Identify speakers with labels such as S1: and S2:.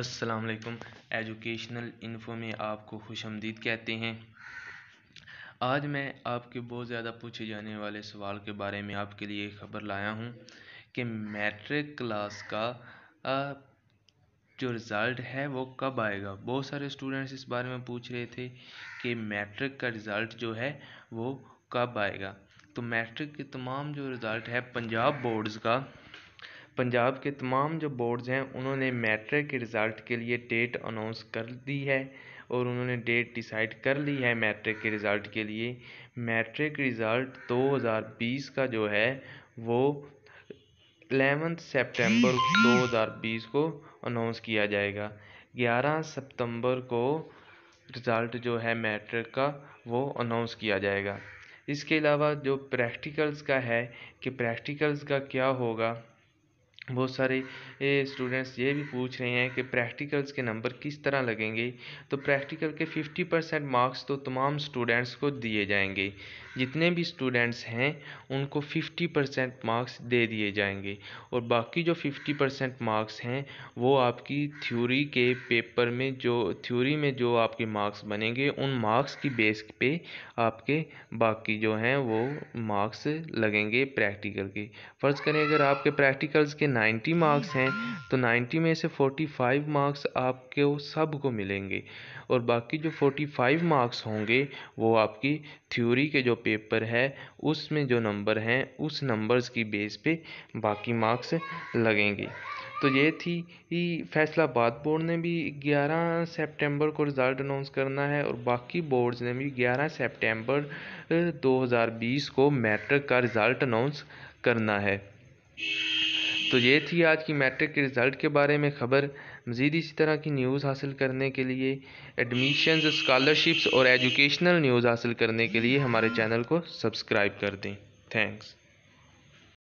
S1: अस्सलाम वालेकुम educational info में आपको खुश आमदीद कहते हैं आज मैं आपके बहुत ज़्यादा पूछे जाने वाले सवाल के बारे में आपके लिए खबर लाया हूँ कि मैट्रिक क्लास का जो रिज़ल्ट है वो कब आएगा बहुत सारे स्टूडेंट्स इस बारे में पूछ रहे थे कि मैट्रिक का रिज़ल्ट जो है वो कब आएगा तो मैट्रिक के तमाम जो रिज़ल्ट है पंजाब बोर्ड्स का पंजाब के तमाम जो बोर्ड्स हैं उन्होंने मैट्रिक के रिज़ल्ट के लिए डेट अनाउंस कर दी है और उन्होंने डेट डिसाइड कर ली है मैट्रिक के रिज़ल्ट के लिए मैट्रिक रिज़ल्ट दो हज़ार बीस का जो है वो एलेवंथ सेप्टेम्बर दो हज़ार बीस को अनाउंस किया जाएगा ग्यारह सितंबर को रिज़ल्ट जो है मैट्रिक का वो अनाउंस किया जाएगा इसके अलावा जो प्रैक्टिकल्स का है कि प्रैक्टिकल्स का क्या होगा बहुत सारे स्टूडेंट्स ये भी पूछ रहे हैं कि प्रैक्टिकल्स के नंबर किस तरह लगेंगे तो प्रैक्टिकल के फिफ्टी परसेंट मार्क्स तो तमाम स्टूडेंट्स को दिए जाएंगे जितने भी स्टूडेंट्स हैं उनको फिफ्टी परसेंट मार्क्स दे दिए जाएंगे और बाकी जो फिफ्टी परसेंट मार्क्स हैं वो आपकी थ्योरी के पेपर में जो थ्योरी में जो आपके मार्क्स बनेंगे उन मार्क्स की बेस पे आपके बाकी जो हैं वो मार्क्स लगेंगे प्रैक्टिकल के फ़र्ज़ करें अगर आपके प्रैक्टिकल्स के नाइन्टी मार्क्स हैं तो नाइन्टी में से फोर्टी फाइव मार्क्स सब सबको मिलेंगे और बाकी जो 45 फाइव मार्क्स होंगे वो आपकी थ्योरी के जो पेपर है उसमें जो नंबर हैं उस नंबर्स की बेस पे बाकी मार्क्स लगेंगे तो ये थी फैसलाबाद बोर्ड ने भी 11 सितंबर को रिज़ल्ट अनाउंस करना है और बाकी बोर्ड्स ने भी 11 सितंबर 2020 को मैट्रिक का रिज़ल्ट अनाउंस करना है तो ये थी आज की मैट्रिक के रिज़ल्ट के बारे में ख़बर मज़ीद इसी तरह की न्यूज़ हासिल करने के लिए एडमिशन्स स्कॉलरशिप्स और एजुकेशनल न्यूज़ हासिल करने के लिए हमारे चैनल को सब्सक्राइब कर दें थैंक्स